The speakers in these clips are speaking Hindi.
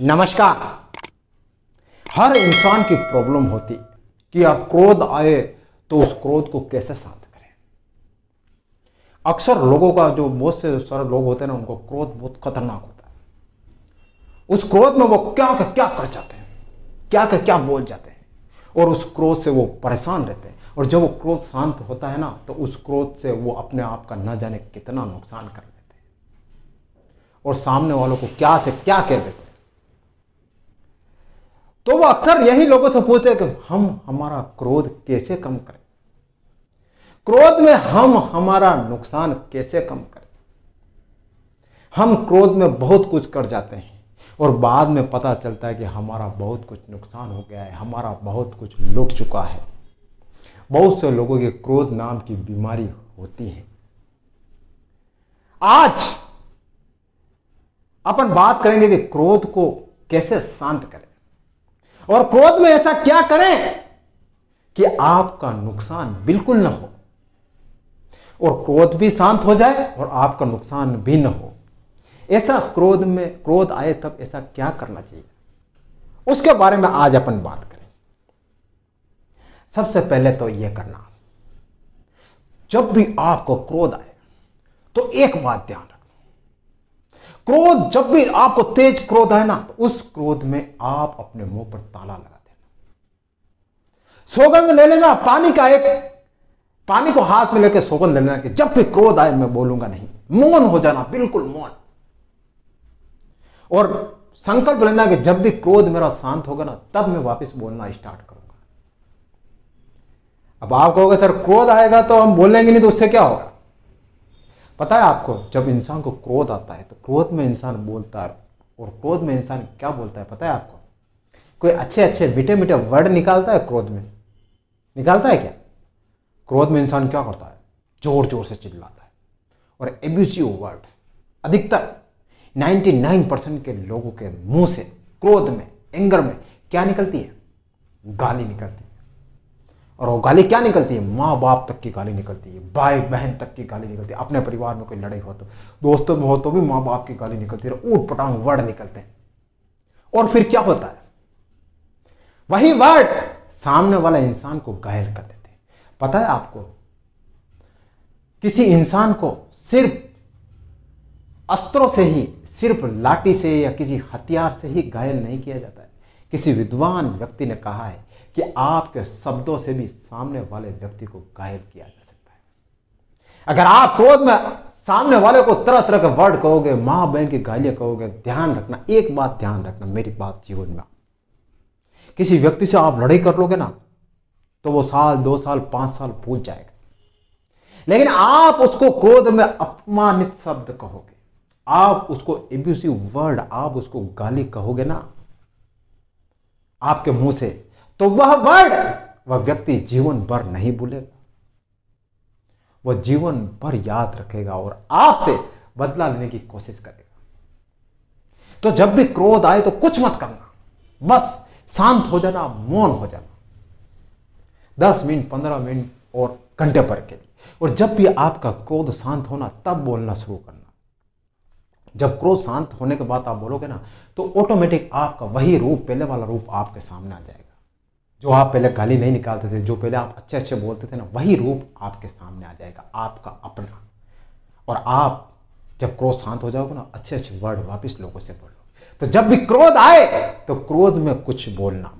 नमस्कार हर इंसान की प्रॉब्लम होती कि अब क्रोध आए तो उस क्रोध को कैसे शांत करें अक्सर लोगों का जो बहुत से सारे लोग होते हैं ना उनको क्रोध बहुत खतरनाक होता है उस क्रोध में वो क्या का क्या कर जाते हैं क्या का क्या बोल जाते हैं और उस क्रोध से वो परेशान रहते हैं और जब वो क्रोध शांत होता है ना तो उस क्रोध से वो अपने आप का न जाने कितना नुकसान कर लेते हैं और सामने वालों को क्या से क्या कह देते हैं तो वो अक्सर यही लोगों से पूछते हैं कि हम हमारा क्रोध कैसे कम करें क्रोध में हम हमारा नुकसान कैसे कम करें हम क्रोध में बहुत कुछ कर जाते हैं और बाद में पता चलता है कि हमारा बहुत कुछ नुकसान हो गया है हमारा बहुत कुछ लुट चुका है बहुत से लोगों के क्रोध नाम की बीमारी होती है आज अपन बात करेंगे कि क्रोध को कैसे शांत करें और क्रोध में ऐसा क्या करें कि आपका नुकसान बिल्कुल ना हो और क्रोध भी शांत हो जाए और आपका नुकसान भी ना हो ऐसा क्रोध में क्रोध आए तब ऐसा क्या करना चाहिए उसके बारे में आज अपन बात करें सबसे पहले तो यह करना जब भी आपको क्रोध आए तो एक बात ध्यान रख क्रोध जब भी आपको तेज क्रोध है ना तो उस क्रोध में आप अपने मुंह पर ताला लगा देना सोगंध ले लेना पानी का एक पानी को हाथ में लेकर सोगंध ले लेना कि जब भी क्रोध आए मैं बोलूंगा नहीं मौन हो जाना बिल्कुल मौन और संकल्प लेना कि जब भी क्रोध मेरा शांत होगा ना तब मैं वापस बोलना स्टार्ट करूंगा अब आप कहोगे सर क्रोध आएगा तो हम बोलेंगे नहीं तो उससे क्या होगा पता है आपको जब इंसान को क्रोध आता है तो क्रोध में इंसान बोलता है और क्रोध में इंसान क्या बोलता है पता है आपको कोई अच्छे अच्छे मीठे मीठे वर्ड निकालता है क्रोध में निकालता है क्या क्रोध में इंसान क्या करता है जोर जोर से चिल्लाता है और एब्यूसिव वर्ड अधिकतर 99 परसेंट के लोगों के मुंह से क्रोध में एंगर में क्या निकलती है गाली निकलती है और वो गाली क्या निकलती है माँ बाप तक की गाली निकलती है भाई बहन तक की गाली निकलती है अपने परिवार में कोई लड़ाई हो तो दोस्तों में हो तो भी माँ बाप की गाली निकलती है ऊट पटांग वर्ड निकलते हैं और फिर क्या होता है वही वर्ड सामने वाला इंसान को घायल कर देते हैं पता है आपको किसी इंसान को सिर्फ अस्त्रों से ही सिर्फ लाठी से या किसी हथियार से ही घायल नहीं किया जाता है किसी विद्वान व्यक्ति ने कहा है कि आपके शब्दों से भी सामने वाले व्यक्ति को गायब किया जा सकता है अगर आप क्रोध में सामने वाले को तरह तरह के वर्ड कहोगे मां बहन की गालियां कहोगे ध्यान रखना एक बात ध्यान रखना मेरी बात जीवन में किसी व्यक्ति से आप लड़ाई कर लोगे ना तो वो साल दो साल पांच साल भूल जाएगा लेकिन आप उसको क्रोध में अपमानित शब्द कहोगे आप उसको एब्यूसिव वर्ड आप उसको गाली कहोगे ना आपके मुंह से तो वह वर्ड वह व्यक्ति जीवन भर नहीं भूलेगा वह जीवन भर याद रखेगा और आपसे बदला लेने की कोशिश करेगा तो जब भी क्रोध आए तो कुछ मत करना बस शांत हो जाना मौन हो जाना दस मिनट पंद्रह मिनट और घंटे भर के लिए और जब भी आपका क्रोध शांत होना तब बोलना शुरू करना जब क्रोध शांत होने के बाद आप बोलोगे ना तो ऑटोमेटिक आपका वही रूप पहले वाला रूप आपके सामने आ जाएगा जो आप पहले गाली नहीं निकालते थे जो पहले आप अच्छे अच्छे बोलते थे ना वही रूप आपके सामने आ जाएगा आपका अपना और आप जब क्रोध शांत हो जाओगे ना अच्छे अच्छे वर्ड वापस लोगों से बोलो तो जब भी क्रोध आए तो क्रोध में कुछ बोलना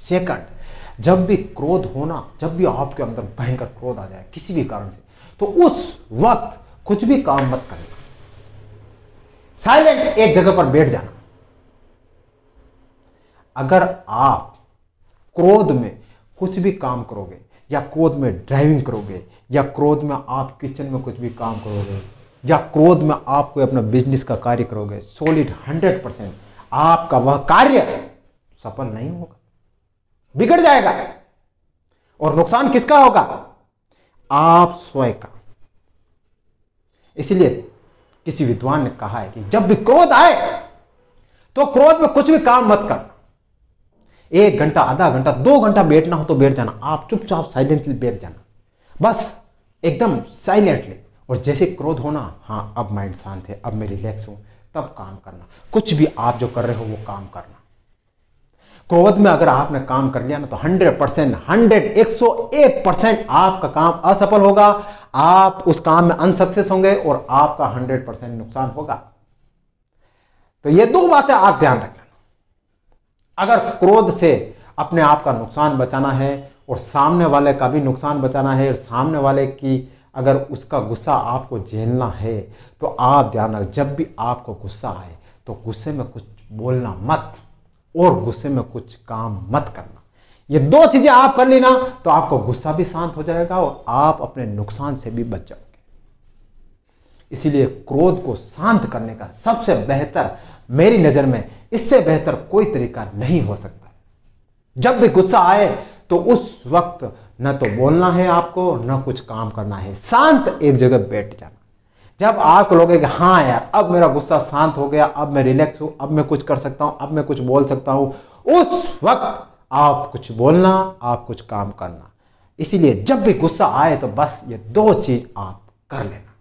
सेकंड जब भी क्रोध होना जब भी आपके अंदर भयंकर क्रोध आ जाए किसी भी कारण से तो उस वक्त कुछ भी काम मत करना साइलेंट एक जगह पर बैठ जाना अगर आप क्रोध में कुछ भी काम करोगे या क्रोध में ड्राइविंग करोगे या क्रोध में आप किचन में कुछ भी काम करोगे या क्रोध में आप कोई अपना बिजनेस का कार्य करोगे सॉलिड हंड्रेड परसेंट आपका वह कार्य सफल नहीं होगा बिगड़ जाएगा और नुकसान किसका होगा आप स्वयं का इसलिए किसी विद्वान ने कहा है कि जब भी क्रोध आए तो क्रोध में कुछ भी काम मत करना एक घंटा आधा घंटा दो घंटा बैठना हो तो बैठ जाना आप चुपचाप साइलेंटली बैठ जाना बस एकदम साइलेंटली और जैसे क्रोध होना हाँ अब माइंड शांत है अब मैं रिलैक्स हूँ तब काम करना कुछ भी आप जो कर रहे हो वो काम करना क्रोध में अगर आपने काम कर लिया ना तो 100 परसेंट हंड्रेड एक सौ एक परसेंट आपका काम असफल होगा आप उस काम में अनसक्सेस होंगे और आपका 100 परसेंट नुकसान होगा तो ये दो बातें आप ध्यान रखना अगर क्रोध से अपने आप का नुकसान बचाना है और सामने वाले का भी नुकसान बचाना है और सामने वाले की अगर उसका गुस्सा आपको झेलना है तो आप ध्यान रख जब भी आपको गुस्सा आए तो गुस्से में कुछ बोलना मत और गुस्से में कुछ काम मत करना ये दो चीज़ें आप कर लेना तो आपको गुस्सा भी शांत हो जाएगा और आप अपने नुकसान से भी बच जाओ इसीलिए क्रोध को शांत करने का सबसे बेहतर मेरी नज़र में इससे बेहतर कोई तरीका नहीं हो सकता जब भी गुस्सा आए तो उस वक्त न तो बोलना है आपको न कुछ काम करना है शांत एक जगह बैठ जाना जब आप लोग कि हाँ यार अब मेरा गुस्सा शांत हो गया अब मैं रिलैक्स हूं अब मैं कुछ कर सकता हूं अब मैं कुछ बोल सकता हूं उस वक्त आप कुछ बोलना आप कुछ काम करना इसीलिए जब भी गुस्सा आए तो बस ये दो चीज़ आप कर लेना